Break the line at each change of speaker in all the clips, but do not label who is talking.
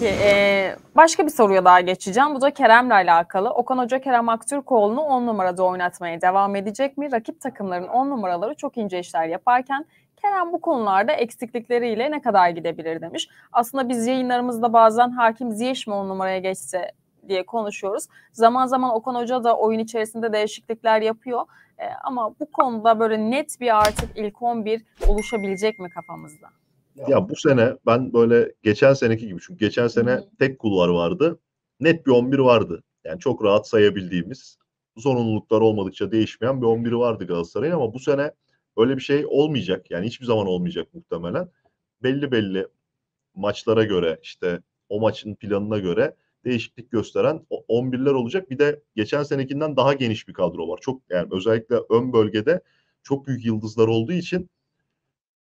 Peki e, başka bir soruya daha geçeceğim. Bu da Kerem'le alakalı. Okan Hoca Kerem Aktürkoğlu'nu 10 numarada oynatmaya devam edecek mi? Rakip takımların 10 numaraları çok ince işler yaparken Kerem bu konularda eksiklikleriyle ne kadar gidebilir demiş. Aslında biz yayınlarımızda bazen hakim Ziyech mi 10 numaraya geçse diye konuşuyoruz. Zaman zaman Okan Hoca da oyun içerisinde değişiklikler yapıyor. E, ama bu konuda böyle net bir artık ilk 11 oluşabilecek mi kafamızda?
Ya bu sene ben böyle geçen seneki gibi çünkü geçen sene tek kulvar vardı. Net bir 11 vardı. Yani çok rahat sayabildiğimiz zorunluluklar olmadıkça değişmeyen bir 11 vardı Galatasaray'ın ama bu sene öyle bir şey olmayacak. Yani hiçbir zaman olmayacak muhtemelen. Belli belli maçlara göre işte o maçın planına göre değişiklik gösteren 11'ler olacak. Bir de geçen senekinden daha geniş bir kadro var. Çok yani özellikle ön bölgede çok büyük yıldızlar olduğu için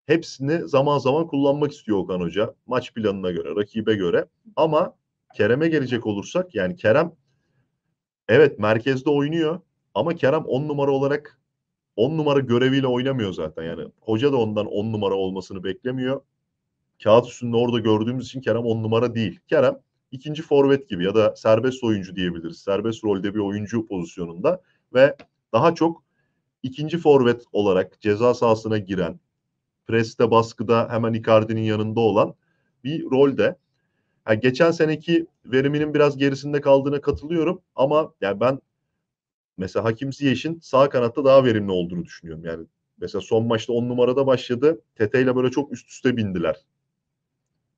Hepsini zaman zaman kullanmak istiyor Okan Hoca. Maç planına göre, rakibe göre. Ama Kerem'e gelecek olursak yani Kerem evet merkezde oynuyor ama Kerem on numara olarak on numara göreviyle oynamıyor zaten. Yani hoca da ondan on numara olmasını beklemiyor. Kağıt üstünde orada gördüğümüz için Kerem on numara değil. Kerem ikinci forvet gibi ya da serbest oyuncu diyebiliriz. Serbest rolde bir oyuncu pozisyonunda ve daha çok ikinci forvet olarak ceza sahasına giren, preste baskıda hemen Icardi'nin yanında olan bir rolde. Yani geçen seneki veriminin biraz gerisinde kaldığına katılıyorum ama yani ben mesela Hakim Ziyech'in sağ kanatta daha verimli olduğunu düşünüyorum. Yani mesela son maçta 10 numarada başladı. Tete ile böyle çok üst üste bindiler.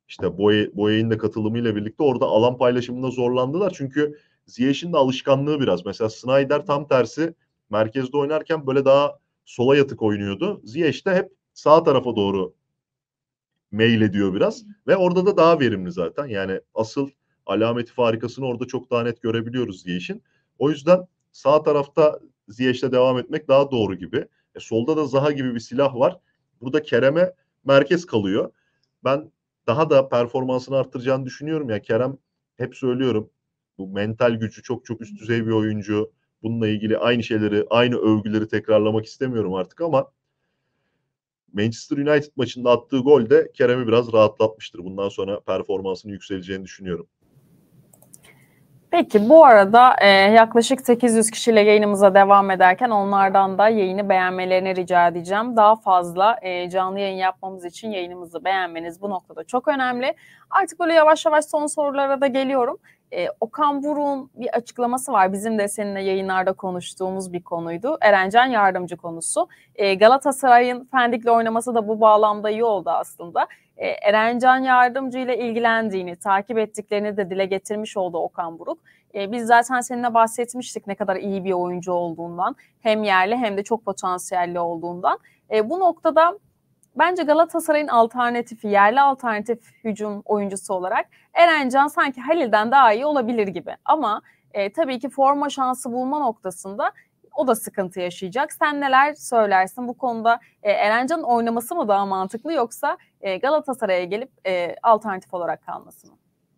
İşte Boye, Boye'in de katılımıyla birlikte orada alan paylaşımında zorlandılar. Çünkü Ziyech'in de alışkanlığı biraz. Mesela Snyder tam tersi merkezde oynarken böyle daha sola yatık oynuyordu. Ziyech de hep sağ tarafa doğru mail ediyor biraz ve orada da daha verimli zaten. Yani asıl alameti farikasını orada çok daha net görebiliyoruz diye Ziyech'in. O yüzden sağ tarafta Ziyech'le devam etmek daha doğru gibi. E, solda da Zaha gibi bir silah var. Burada Kerem'e merkez kalıyor. Ben daha da performansını arttıracağını düşünüyorum. Ya Kerem hep söylüyorum bu mental gücü çok çok üst düzey bir oyuncu. Bununla ilgili aynı şeyleri, aynı övgüleri tekrarlamak istemiyorum artık ama Manchester United maçında attığı gol de Kerem'i biraz rahatlatmıştır. Bundan sonra performansının yükseleceğini düşünüyorum.
Peki bu arada e, yaklaşık 800 kişiyle yayınımıza devam ederken onlardan da yayını beğenmelerini rica edeceğim. Daha fazla e, canlı yayın yapmamız için yayınımızı beğenmeniz bu noktada çok önemli. Artık böyle yavaş yavaş son sorulara da geliyorum. E, Okan Burun bir açıklaması var. Bizim de seninle yayınlarda konuştuğumuz bir konuydu. Erencan Yardımcı konusu. E, Galatasaray'ın Fendik'le oynaması da bu bağlamda iyi oldu aslında. E, Erencan Yardımcı ile ilgilendiğini, takip ettiklerini de dile getirmiş oldu Okan Buruk. E, biz zaten seninle bahsetmiştik ne kadar iyi bir oyuncu olduğundan. Hem yerli hem de çok potansiyelli olduğundan. E, bu noktada bence Galatasaray'ın alternatifi, yerli alternatif hücum oyuncusu olarak Eren Can sanki Halil'den daha iyi olabilir gibi. Ama e, tabii ki forma şansı bulma noktasında o da sıkıntı yaşayacak. Sen neler söylersin bu konuda? E, Erencan'ın oynaması mı daha mantıklı yoksa e, Galatasaray'a gelip e, alternatif olarak kalması mı?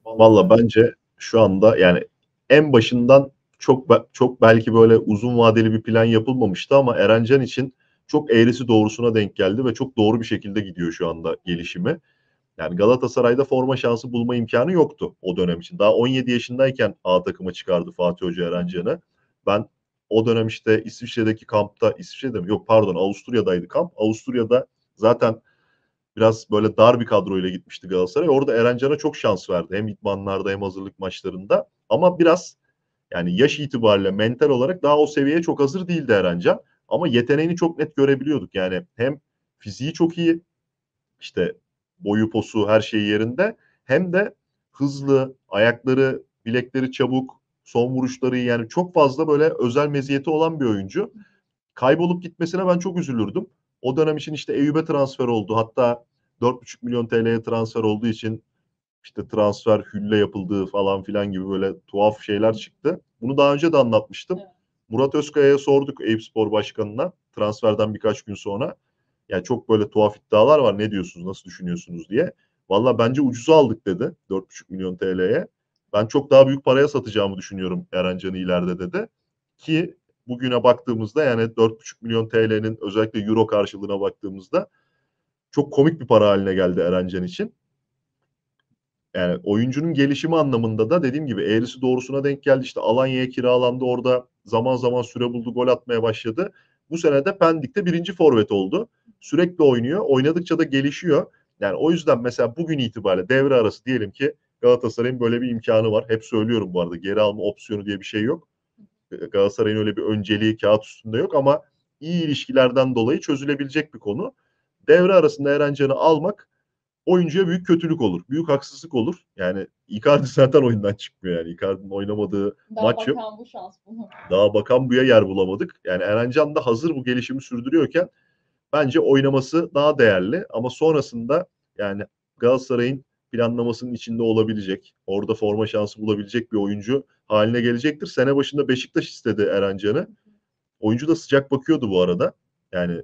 Valla
bence şu anda yani en başından çok çok belki böyle uzun vadeli bir plan yapılmamıştı ama Erencan için çok eğrisi doğrusuna denk geldi ve çok doğru bir şekilde gidiyor şu anda gelişimi. Yani Galatasaray'da forma şansı bulma imkanı yoktu o dönem için. Daha 17 yaşındayken A takımı çıkardı Fatih Hoca Erencan'ı. Ben o dönem işte İsviçre'deki kampta, İsviçre'de mi? Yok pardon Avusturya'daydı kamp. Avusturya'da zaten biraz böyle dar bir kadroyla gitmişti Galatasaray. Orada Erencan'a çok şans verdi. Hem idmanlarda hem hazırlık maçlarında. Ama biraz yani yaş itibariyle mental olarak daha o seviyeye çok hazır değildi Erencan. Ama yeteneğini çok net görebiliyorduk. Yani hem fiziği çok iyi işte boyu posu her şey yerinde hem de hızlı ayakları bilekleri çabuk son vuruşları yani çok fazla böyle özel meziyeti olan bir oyuncu. Kaybolup gitmesine ben çok üzülürdüm. O dönem için işte Eyüp'e transfer oldu. Hatta 4,5 milyon TL'ye transfer olduğu için işte transfer hülle yapıldığı falan filan gibi böyle tuhaf şeyler çıktı. Bunu daha önce de anlatmıştım. Evet. Murat Özkaya'ya sorduk Eyüp Spor Başkanı'na transferden birkaç gün sonra. Yani çok böyle tuhaf iddialar var ne diyorsunuz nasıl düşünüyorsunuz diye. Valla bence ucuza aldık dedi 4,5 milyon TL'ye. Ben çok daha büyük paraya satacağımı düşünüyorum Eren Can'ı ileride dedi. Ki bugüne baktığımızda yani 4,5 milyon TL'nin özellikle euro karşılığına baktığımızda çok komik bir para haline geldi Eren Can için. Yani oyuncunun gelişimi anlamında da dediğim gibi eğrisi doğrusuna denk geldi. İşte Alanya'ya kiralandı orada zaman zaman süre buldu, gol atmaya başladı. Bu sene de Pendik'te birinci forvet oldu. Sürekli oynuyor. Oynadıkça da gelişiyor. Yani o yüzden mesela bugün itibariyle devre arası diyelim ki Galatasaray'ın böyle bir imkanı var. Hep söylüyorum bu arada geri alma opsiyonu diye bir şey yok. Galatasaray'ın öyle bir önceliği kağıt üstünde yok ama iyi ilişkilerden dolayı çözülebilecek bir konu. Devre arasında Eren Can'ı almak oyuncuya büyük kötülük olur. Büyük haksızlık olur. Yani Icardi zaten oyundan çıkmıyor yani. Icardi'nin oynamadığı Daha maç yok. Bu şans bunu. Daha bakan buya yer bulamadık. Yani Erencan da hazır bu gelişimi sürdürüyorken bence oynaması daha değerli ama sonrasında yani Galatasaray'ın planlamasının içinde olabilecek, orada forma şansı bulabilecek bir oyuncu haline gelecektir. Sene başında Beşiktaş istedi Erencan'ı. Oyuncu da sıcak bakıyordu bu arada. Yani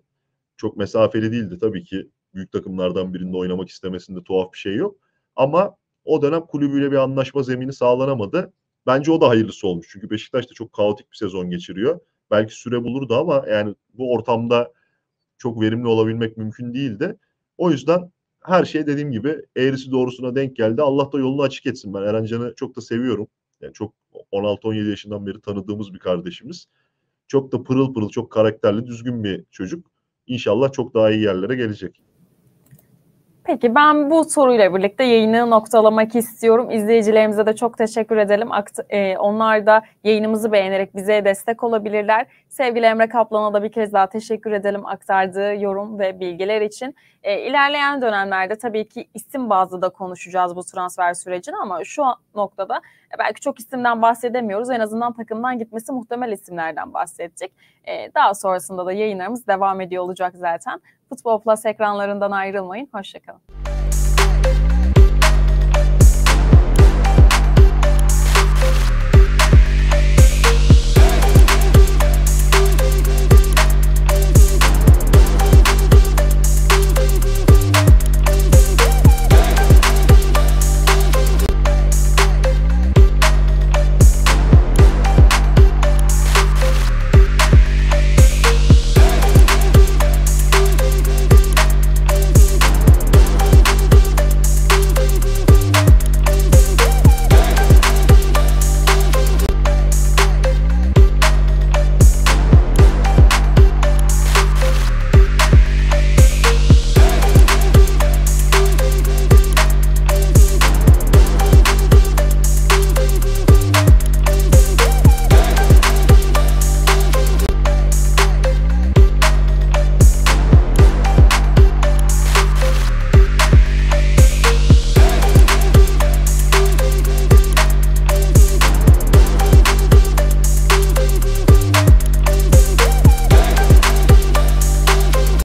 çok mesafeli değildi tabii ki büyük takımlardan birinde oynamak istemesinde tuhaf bir şey yok. Ama o dönem kulübüyle bir anlaşma zemini sağlanamadı. Bence o da hayırlısı olmuş. Çünkü Beşiktaş da çok kaotik bir sezon geçiriyor. Belki süre bulurdu ama yani bu ortamda çok verimli olabilmek mümkün değildi. O yüzden her şey dediğim gibi eğrisi doğrusuna denk geldi. Allah da yolunu açık etsin. Ben Erencanı çok da seviyorum. Yani çok 16-17 yaşından beri tanıdığımız bir kardeşimiz. Çok da pırıl pırıl, çok karakterli, düzgün bir çocuk. İnşallah çok daha iyi yerlere gelecek.
Peki ben bu soruyla birlikte yayını noktalamak istiyorum. İzleyicilerimize de çok teşekkür edelim. E, onlar da yayınımızı beğenerek bize destek olabilirler. Sevgili Emre Kaplan'a da bir kez daha teşekkür edelim aktardığı yorum ve bilgiler için. E, ilerleyen dönemlerde tabii ki isim bazlı da konuşacağız bu transfer sürecini ama şu noktada e, belki çok isimden bahsedemiyoruz. En azından takımdan gitmesi muhtemel isimlerden bahsedecek. daha sonrasında da yayınlarımız devam ediyor olacak zaten. Futbol Plus ekranlarından ayrılmayın. Hoşçakalın.